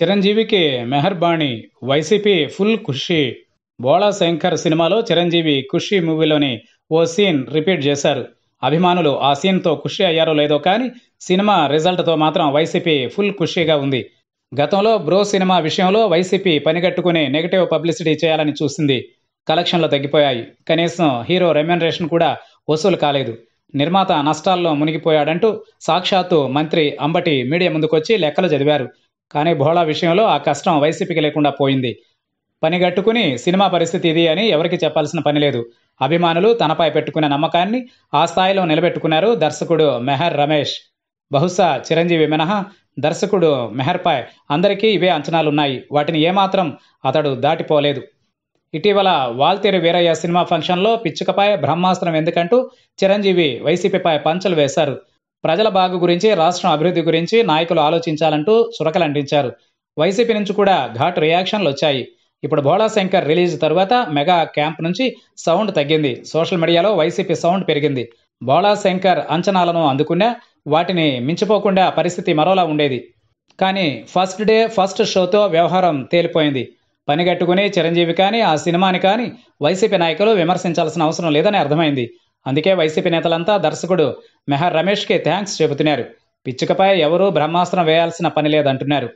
చిరంజీవికి మెహర్బాణి YCP full ఖుషి బోళా శంకర్ సినిమాలో చిరంజీవి ఖుషి మూవీలోని ఓ సీన్ రిపీట్ చేశారు అభిమానులు ఆ సీన్తో ఖుషి అయ్యారో లేదో కానీ సినిమా రిజల్ట్తో మాత్రం వైసీపీ ఫుల్ ఖుషీగా ఉంది గతంలో బ్రో సినిమా విషయంలో వైసీపీ పనిగట్టుకుని నెగటివ్ పబ్లిసిటీ చేయాలని చూసింది కలెక్షన్లు తగ్గిపోయాయి కనీసం హీరో రెమ్యునరేషన్ కూడా వసూలు కాలేదు నిర్మాత నష్టాల్లో మునిగిపోయాడంటూ సాక్షాత్తు మంత్రి అంబటి మీడియా ముందుకొచ్చి లెక్కలు చదివారు కానీ భోళా విషయంలో ఆ కష్టం వైసీపీకి లేకుండా పోయింది పనిగట్టుకుని సినిమా పరిస్థితి ఇది అని ఎవరికి చెప్పాల్సిన పని లేదు అభిమానులు తనపై పెట్టుకున్న నమ్మకాన్ని ఆ స్థాయిలో నిలబెట్టుకున్నారు దర్శకుడు మెహర్ రమేష్ బహుశా చిరంజీవి మినహా దర్శకుడు మెహర్పై అందరికీ ఇవే అంచనాలున్నాయి వాటిని ఏమాత్రం అతడు దాటిపోలేదు ఇటీవల వాల్తేరు వీరయ్య సినిమా ఫంక్షన్లో పిచ్చుకపై బ్రహ్మాస్త్రం ఎందుకంటూ చిరంజీవి వైసీపీపై పంచలు వేశారు ప్రజల బాగు గురించి రాష్ట్రం అభివృద్ధి గురించి నాయకులు ఆలోచించాలంటూ సురకలు అంటించారు వైసీపీ నుంచి కూడా ఘాటు రియాక్షన్లు వచ్చాయి ఇప్పుడు శంకర్ రిలీజ్ తరువాత మెగా క్యాంప్ నుంచి సౌండ్ తగ్గింది సోషల్ మీడియాలో వైసీపీ సౌండ్ పెరిగింది శంకర్ అంచనాలను అందుకున్నా వాటిని మించిపోకుండా పరిస్థితి మరోలా ఉండేది కానీ ఫస్ట్ డే ఫస్ట్ షోతో వ్యవహారం తేలిపోయింది పనిగట్టుకుని చిరంజీవి కానీ ఆ సినిమాని కానీ వైసీపీ నాయకులు విమర్శించాల్సిన అవసరం లేదని అర్థమైంది అందుకే వైసీపీ నేతలంతా దర్శకుడు మెహర్ రమేష్కి థ్యాంక్స్ చెబుతున్నారు పిచ్చుకపై ఎవరూ బ్రహ్మాస్త్రం వేయాల్సిన పని లేదంటున్నారు